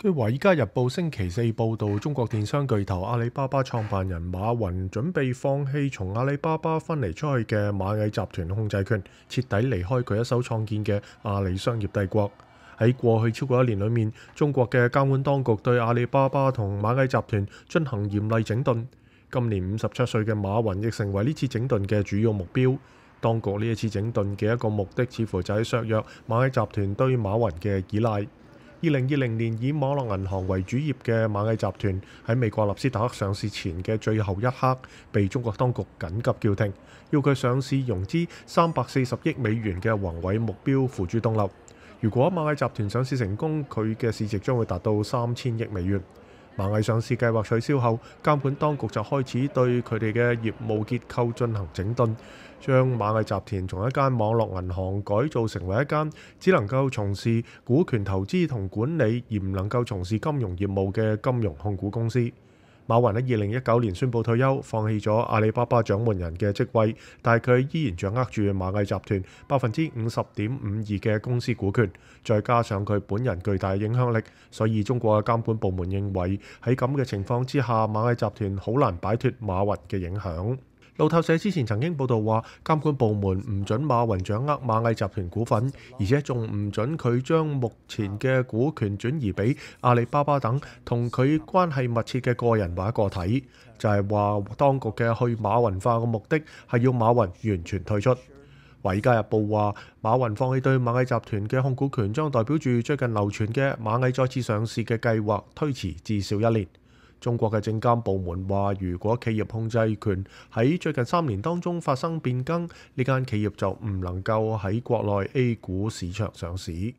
据《《华尔街日报》星期四报道，中国电商巨头阿里巴巴创办人马云准备放弃从阿里巴巴分离出去嘅蚂蚁集团控制权，彻底离开佢一手创建嘅阿里商业帝国。喺过去超过一年里面，中国嘅监管当局对阿里巴巴同蚂蚁集团进行严厉整顿。今年五十七岁嘅马云亦成为呢次整顿嘅主要目标。当局呢一次整顿嘅一个目的，似乎就系削弱蚂蚁集团对马云嘅依赖。二零二零年以網絡銀行為主業嘅蚂蚁集團喺美國纳斯达克上市前嘅最後一刻，被中國當局緊急叫停，要佢上市融資三百四十億美元嘅宏偉目標付诸东立。如果蚂蚁集團上市成功，佢嘅市值將會達到三千億美元。蚂蚁上市計劃取消後，監管當局就開始對佢哋嘅業務結構進行整頓。將馬毅集團從一間網絡銀行改造成為一間只能夠從事股權投資同管理，而唔能夠從事金融業務嘅金融控股公司。馬雲喺二零一九年宣布退休，放棄咗阿里巴巴掌門人嘅職位，但係佢依然掌握住馬毅集團百分之五十點五二嘅公司股權，再加上佢本人巨大影響力，所以中國嘅監管部門認為喺咁嘅情況之下，馬毅集團好難擺脱馬雲嘅影響。路透社之前曾經報道話，監管部門唔準馬雲掌握螞蟻集團股份，而且仲唔準佢將目前嘅股權轉移俾阿里巴巴等同佢關係密切嘅個人或個體，就係話當局嘅去馬雲化嘅目的係要馬雲完全退出。《維爾日報》話，馬雲放棄對螞蟻集團嘅控股權，將代表住最近流傳嘅螞蟻再次上市嘅計劃推遲至少一年。中國嘅证監部門話，如果企業控制權喺最近三年當中發生變更，呢間企業就唔能夠喺國內 A 股市場上市。